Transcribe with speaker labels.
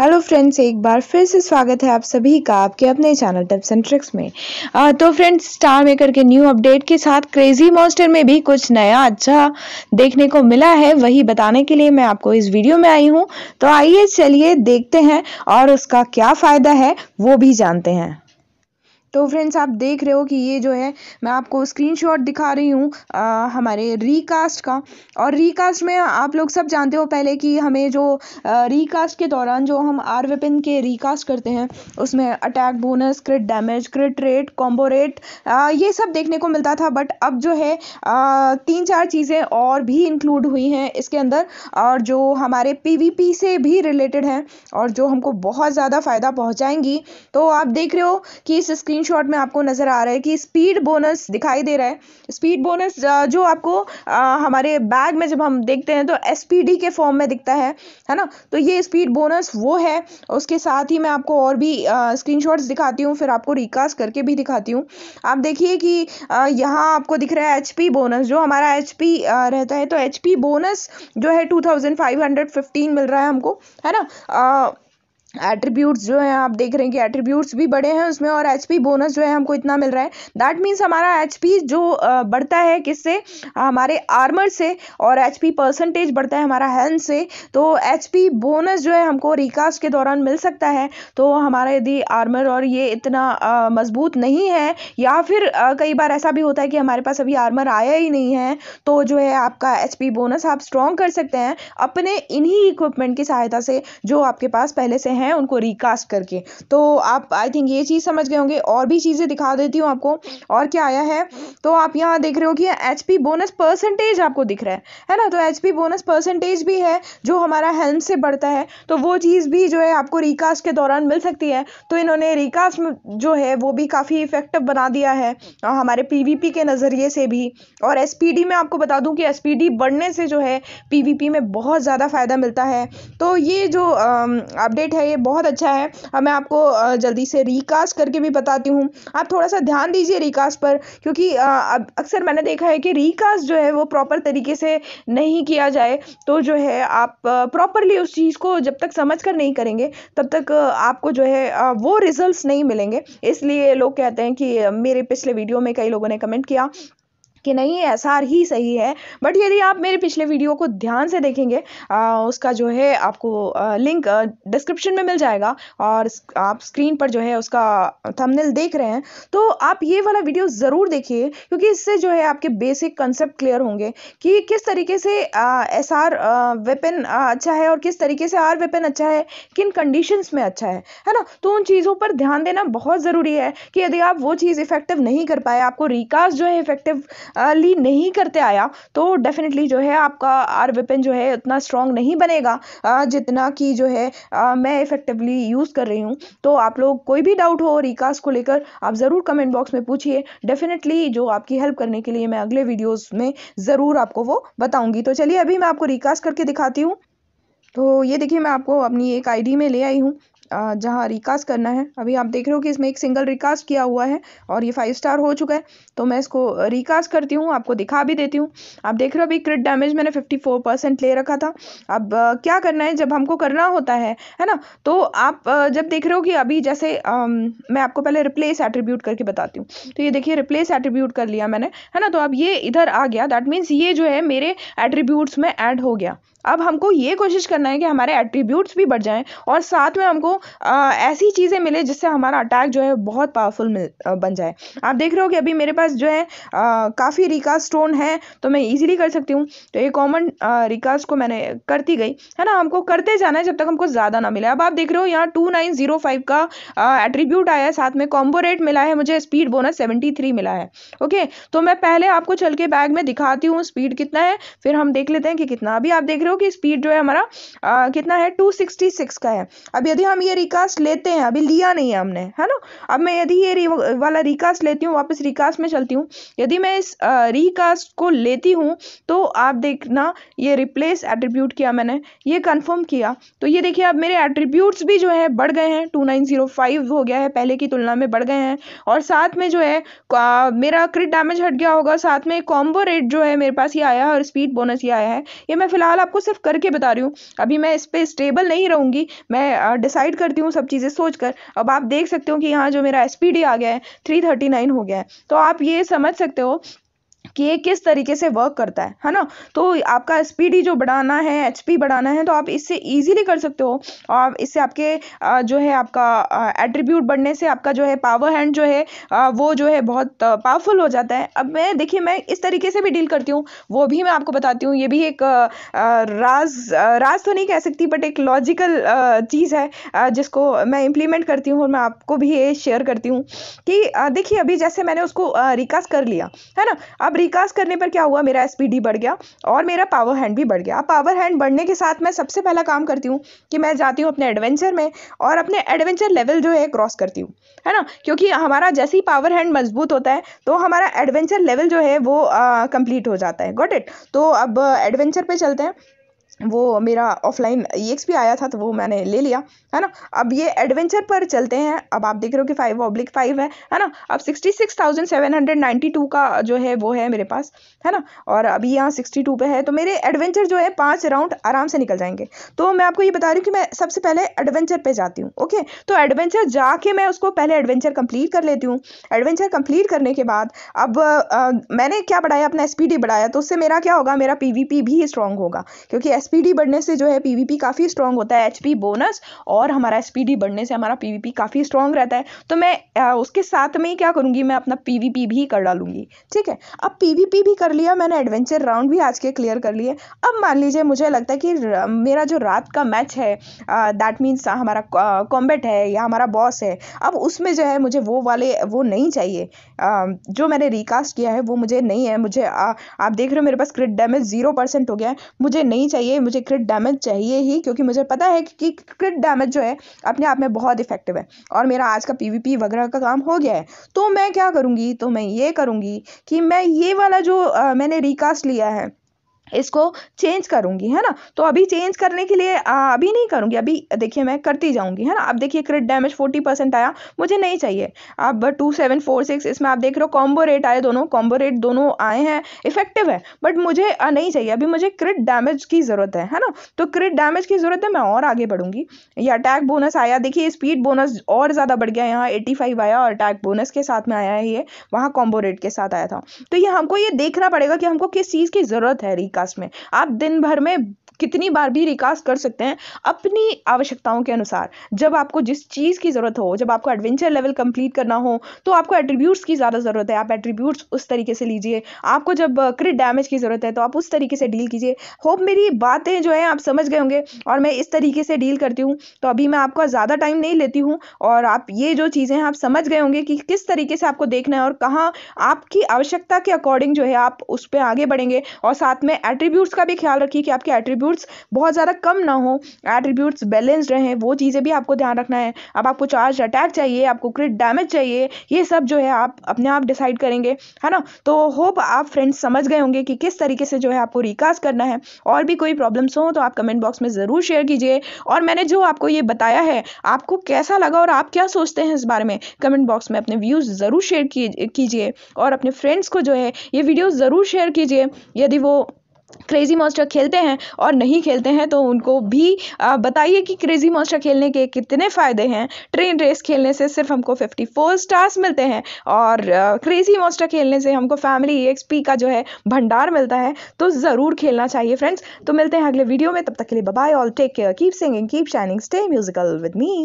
Speaker 1: hello friends एक बार फिर से स्वागत है आप सभी का आपके अपने चैनल टिप्स एंड ट्रिक्स में आ, तो फ्रेंड्स स्टार मेकर के न्यू अपडेट के साथ क्रेजी मॉन्स्टर में भी कुछ नया अच्छा देखने को मिला है वही बताने के लिए मैं आपको इस वीडियो में आई हूँ तो आइए चलिए देखते हैं और उसका क्या फ़ायदा है वो भी जानते हैं तो फ्रेंड्स आप देख रहे हो कि ये जो है मैं आपको स्क्रीनशॉट दिखा रही हूँ हमारे रीकास्ट का और रीकास्ट में आप लोग सब जानते हो पहले कि हमें जो रीकास्ट के दौरान जो हम आर वेपन के रीकास्ट करते हैं उसमें attack bonus crit damage crit rate combo rate ये सब देखने को मिलता था बट अब जो है आ, तीन चार चीज़ें और भी इंक्लूड हुई हैं इसके अंदर और जो हमारे पी से भी रिलेटेड हैं और जो हमको बहुत ज़्यादा फ़ायदा पहुँचाएंगी तो आप देख रहे हो कि इस स्क्रीन स्क्रीनशॉट में आपको नज़र आ रहा है कि स्पीड बोनस दिखाई दे रहा है स्पीड बोनस जो आपको हमारे बैग में जब हम देखते हैं तो एस के फॉर्म में दिखता है है ना तो ये स्पीड बोनस वो है उसके साथ ही मैं आपको और भी स्क्रीन दिखाती हूँ फिर आपको रिकास्ट करके भी दिखाती हूँ आप देखिए कि यहाँ आपको दिख रहा है एच बोनस जो हमारा एच रहता है तो एच बोनस जो है टू मिल रहा है हमको है ना एट्रीब्यूट्स जो है आप देख रहे हैं कि एट्रीब्यूट्स भी बड़े हैं उसमें और एच बोनस जो है हमको इतना मिल रहा है दैट मीन्स हमारा एच जो बढ़ता है किससे हमारे आर्मर से और एच परसेंटेज बढ़ता है हमारा हेल्थ से तो एच बोनस जो है हमको रिकास्ट के दौरान मिल सकता है तो हमारा यदि आर्मर और ये इतना मजबूत नहीं है या फिर कई बार ऐसा भी होता है कि हमारे पास अभी आर्मर आया ही नहीं है तो जो है आपका एच बोनस आप स्ट्रॉन्ग कर सकते हैं अपने इन्हीं इक्विपमेंट की सहायता से जो आपके पास पहले से हैं उनको रिकास्ट करके तो आप आई थिंक ये चीज़ समझ गए होंगे और भी चीज़ें दिखा देती हूँ आपको और क्या आया है तो आप यहाँ देख रहे हो कि एच बोनस परसेंटेज आपको दिख रहा है है ना तो एच बोनस परसेंटेज भी है जो हमारा हेल्म से बढ़ता है तो वो चीज़ भी जो है आपको रिकास्ट के दौरान मिल सकती है तो इन्होंने रिकास्ट जो है वो भी काफ़ी इफेक्टिव बना दिया है हमारे पीवीपी के नज़रिए से भी और एसपीडी में आपको बता दूं कि एसपीडी बढ़ने से जो है पीवीपी में बहुत ज़्यादा फ़ायदा मिलता है तो ये जो अपडेट है ये बहुत अच्छा है अब मैं आपको जल्दी से रिकास्ट करके भी बताती हूँ आप थोड़ा सा ध्यान दीजिए रिकास्ट पर क्योंकि अक्सर मैंने देखा है कि रिकास्ट जो है वो प्रॉपर तरीके से नहीं किया जाए तो जो है आप प्रॉपरली उस चीज़ को जब तक समझ कर नहीं करेंगे तब तक आपको जो है वो रिजल्ट नहीं मिलेंगे इसलिए लोग कहते हैं कि मेरे पिछले वीडियो में कई लोगों ने कमेंट किया कि नहीं एस आर ही सही है बट यदि आप मेरे पिछले वीडियो को ध्यान से देखेंगे आ, उसका जो है आपको आ, लिंक डिस्क्रिप्शन में मिल जाएगा और आप स्क्रीन पर जो है उसका थंबनेल देख रहे हैं तो आप ये वाला वीडियो ज़रूर देखिए क्योंकि इससे जो है आपके बेसिक कंसेप्ट क्लियर होंगे कि किस तरीके से एस आर वेपन अच्छा है और किस तरीके से आर वेपन अच्छा है किन कंडीशंस में अच्छा है है ना तो उन चीज़ों पर ध्यान देना बहुत ज़रूरी है कि यदि आप वो चीज़ इफेक्टिव नहीं कर पाए आपको रिकास्ट जो है इफेक्टिव ली नहीं करते आया तो डेफिनेटली जो है आपका आर वेपन जो है उतना स्ट्रॉन्ग नहीं बनेगा जितना कि जो है मैं इफ़ेक्टिवली यूज़ कर रही हूँ तो आप लोग कोई भी डाउट हो रिकास्ट को लेकर आप ज़रूर कमेंट बॉक्स में पूछिए डेफिनेटली जो आपकी हेल्प करने के लिए मैं अगले वीडियोज़ में ज़रूर आपको वो बताऊँगी तो चलिए अभी मैं आपको रिकास करके दिखाती हूँ तो ये देखिए मैं आपको अपनी एक आईडी में ले आई हूँ जहाँ रिकास्ट करना है अभी आप देख रहे हो कि इसमें एक सिंगल रिकास्ट किया हुआ है और ये फाइव स्टार हो चुका है तो मैं इसको रिकास्ट करती हूँ आपको दिखा भी देती हूँ आप देख रहे हो अभी क्रिट डैमेज मैंने फिफ्टी फोर परसेंट ले रखा था अब आ, क्या करना है जब हमको करना होता है है ना तो आप आ, जब देख रहे हो कि अभी जैसे आ, मैं आपको पहले रिप्लेस एट्रीब्यूट करके बताती हूँ तो ये देखिए रिप्लेस एट्रीब्यूट कर लिया मैंने है ना तो अब ये इधर आ गया दैट मीन्स ये जो है मेरे एट्रीब्यूट्स में ऐड हो गया अब हमको ये कोशिश करना है कि हमारे एट्रीब्यूट्स भी बढ़ जाएं और साथ में हमको आ, ऐसी चीज़ें मिले जिससे हमारा अटैक जो है बहुत पावरफुल मिल आ, बन जाए आप देख रहे हो कि अभी मेरे पास जो है काफ़ी रिकास्ट स्टोन है तो मैं इजीली कर सकती हूँ तो ये कॉमन रिकास्ट को मैंने करती गई है ना हमको करते जाना है जब तक हमको ज़्यादा ना मिले अब आप देख रहे हो यहाँ टू नाइन जीरो फाइव का एट्रीब्यूट आया है साथ में कॉम्बो रेट मिला है मुझे स्पीड बोनस सेवेंटी थ्री मिला है ओके तो मैं पहले आपको चल के बैग में दिखाती हूँ स्पीड कितना है फिर हम देख लेते हैं कि कितना अभी आप देख रहे हो रहे हो कि स्पीड जो है हमारा आ, कितना है 266 का है अब यदि हम ये रिकास्ट लेते हैं अभी लिया नहीं है हमने है ना अब मैं यदि ये री, वाला रिकास्ट लेती हूँ वापस रिकास्ट में चलती हूँ यदि मैं इस रिकास्ट को लेती हूँ तो आप देखना ये रिप्लेस एट्रीब्यूट किया मैंने ये कन्फर्म किया तो ये देखिए अब मेरे एट्रीब्यूट्स भी जो है बढ़ गए हैं टू हो गया है पहले की तुलना में बढ़ गए हैं और साथ में जो है मेरा क्रिट डैमेज हट गया होगा साथ में कॉम्बो रेट जो है मेरे पास ये आया है और स्पीड बोनस ये आया है ये मैं फिलहाल आपको सिर्फ करके बता रही हूँ अभी मैं इस पर स्टेबल नहीं रहूँगी मैं डिसाइड करती हूँ सब चीज़ें सोच कर अब आप देख सकते हो कि यहाँ जो मेरा एस आ गया है थ्री हो गया है तो आप ये समझ सकते हो कि ये किस तरीके से वर्क करता है है ना तो आपका ही जो बढ़ाना है एच बढ़ाना है तो आप इससे इजीली कर सकते हो और इससे आपके जो है आपका एट्रीब्यूट बढ़ने से आपका जो है पावर हैंड जो है वो जो है बहुत पावरफुल हो जाता है अब मैं देखिए मैं इस तरीके से भी डील करती हूँ वो भी मैं आपको बताती हूँ ये भी एक राज राज तो नहीं कह सकती बट एक लॉजिकल चीज़ है जिसको मैं इम्प्लीमेंट करती हूँ और मैं आपको भी ये शेयर करती हूँ कि देखिए अभी जैसे मैंने उसको रिकास्ट कर लिया है ना अब रिकास्ट करने पर क्या हुआ मेरा एस बढ़ गया और मेरा पावर हैंड भी बढ़ गया अब पावर हैंड बढ़ने के साथ मैं सबसे पहला काम करती हूँ कि मैं जाती हूँ अपने एडवेंचर में और अपने एडवेंचर लेवल जो है क्रॉस करती हूँ है ना क्योंकि हमारा जैसे ही पावर हैंड मजबूत होता है तो हमारा एडवेंचर लेवल जो है वो कंप्लीट हो जाता है गॉट इट तो अब एडवेंचर पर चलते हैं वो मेरा ऑफलाइन ई एक्स भी आया था तो वो मैंने ले लिया है ना अब ये एडवेंचर पर चलते हैं अब आप देख रहे हो कि फाइव ऑब्लिक फाइव है है ना अब sixty six thousand seven hundred ninety two का जो है वो है मेरे पास है ना और अभी यहाँ सिक्सटी टू पे है तो मेरे एडवेंचर जो है पाँच राउंड आराम से निकल जाएंगे तो मैं आपको ये बता रही हूँ कि मैं सबसे पहले एडवेंचर पर जाती हूँ ओके तो एडवेंचर जाके मैं उसको पहले एडवेंचर कम्प्लीट कर लेती हूँ एडवेंचर कम्प्लीट करने के बाद अब आ, मैंने क्या बढ़ाया अपना एस बढ़ाया तो उससे मेरा क्या होगा मेरा पी भी स्ट्रॉन्ग होगा क्योंकि एस एसपीडी बढ़ने से जो है पी काफ़ी स्ट्रॉन्ग होता है एच बोनस और हमारा एसपीडी बढ़ने से हमारा पी काफ़ी स्ट्रांग रहता है तो मैं आ, उसके साथ में ही क्या करूँगी मैं अपना पी भी कर डालूंगी ठीक है अब पी भी कर लिया मैंने एडवेंचर राउंड भी आज के क्लियर कर लिए अब मान लीजिए मुझे लगता है कि मेरा जो रात का मैच है दैट मीन्स हमारा कॉम्बेट है या हमारा बॉस है अब उसमें जो है मुझे वो वाले वो नहीं चाहिए जो मैंने रिकास्ट किया है वो मुझे नहीं है मुझे आप देख रहे हो मेरे पास क्रिट डैमेज ज़ीरो परसेंट हो गया है मुझे नहीं चाहिए लिए मुझे क्रिट डैमेज चाहिए ही क्योंकि मुझे पता है कि क्रिट डैमेज जो है अपने आप में बहुत इफेक्टिव है और मेरा आज का पी वगैरह का काम हो गया है तो मैं क्या करूँगी तो मैं ये करूँगी कि मैं ये वाला जो आ, मैंने रिकास्ट लिया है इसको चेंज करूँगी है ना तो अभी चेंज करने के लिए आ, अभी नहीं करूँगी अभी देखिए मैं करती जाऊँगी है ना अब देखिए क्रिट डैमेज फोर्टी परसेंट आया मुझे नहीं चाहिए अब टू सेवन फोर सिक्स इसमें आप देख रहे हो कॉम्बो रेट आए दोनों कॉम्बो रेट दोनों आए हैं इफेक्टिव है बट मुझे आ, नहीं चाहिए अभी मुझे क्रिट डैमेज की ज़रूरत है है ना तो क्रिट डैमेज की ज़रूरत है मैं और आगे बढ़ूँगी या अटैक बोनस आया देखिए स्पीड बोनस और ज़्यादा बढ़ गया यहाँ एटी फाइव आया और अटैक बोनस के साथ में आया है ये वहाँ कॉम्बो रेट के साथ आया था तो ये हमको ये देखना पड़ेगा कि हमको किस चीज़ की ज़रूरत है रिका पॉडकास्ट में आप दिन भर में कितनी बार भी रिकास्ट कर सकते हैं अपनी आवश्यकताओं के अनुसार जब आपको जिस चीज़ की ज़रूरत हो जब आपको एडवेंचर लेवल कंप्लीट करना हो तो आपको एट्रीब्यूट्स की ज़्यादा ज़रूरत है आप एट्रीब्यूट्स उस तरीके से लीजिए आपको जब क्रिट डैमेज की ज़रूरत है तो आप उस तरीके से डील कीजिए होप मेरी बातें जो हैं आप समझ गए होंगे और मैं इस तरीके से डील करती हूँ तो अभी मैं आपका ज़्यादा टाइम नहीं लेती हूँ और आप ये जो चीज़ें हैं आप समझ गए होंगे कि किस तरीके से आपको देखना है और कहाँ आपकी आवश्यकता के अकॉर्डिंग जो है आप उस पर आगे बढ़ेंगे और साथ में एट्रीब्यूट्स का भी ख्याल रखिए कि आपके एट्रीब्यूट एट्रीब्यूट्स बहुत ज़्यादा कम ना हो एट्रीब्यूट्स बैलेंस्ड रहें वो चीज़ें भी आपको ध्यान रखना है अब आपको चार्ज अटैक चाहिए आपको क्रिट डैमेज चाहिए ये सब जो है आप अपने आप डिसाइड करेंगे है ना तो होप आप फ्रेंड्स समझ गए होंगे कि किस तरीके से जो है आपको रिकास्ट करना है और भी कोई प्रॉब्लम्स हो तो आप कमेंट बॉक्स में ज़रूर शेयर कीजिए और मैंने जो आपको ये बताया है आपको कैसा लगा और आप क्या सोचते हैं इस बारे में कमेंट बॉक्स में अपने व्यूज़ ज़रूर शेयर कीजिए और अपने फ्रेंड्स को जो है ये वीडियो ज़रूर शेयर कीजिए यदि वो क्रेज़ी मॉन्स्टर खेलते हैं और नहीं खेलते हैं तो उनको भी बताइए कि क्रेज़ी मॉन्स्टर खेलने के कितने फ़ायदे हैं ट्रेन रेस खेलने से सिर्फ हमको 54 स्टार्स मिलते हैं और क्रेज़ी मॉन्स्टर खेलने से हमको फैमिली एक्सपी e का जो है भंडार मिलता है तो ज़रूर खेलना चाहिए फ्रेंड्स तो मिलते हैं अगले वीडियो में तब तक के लिए bye all take care keep singing keep shining stay musical with me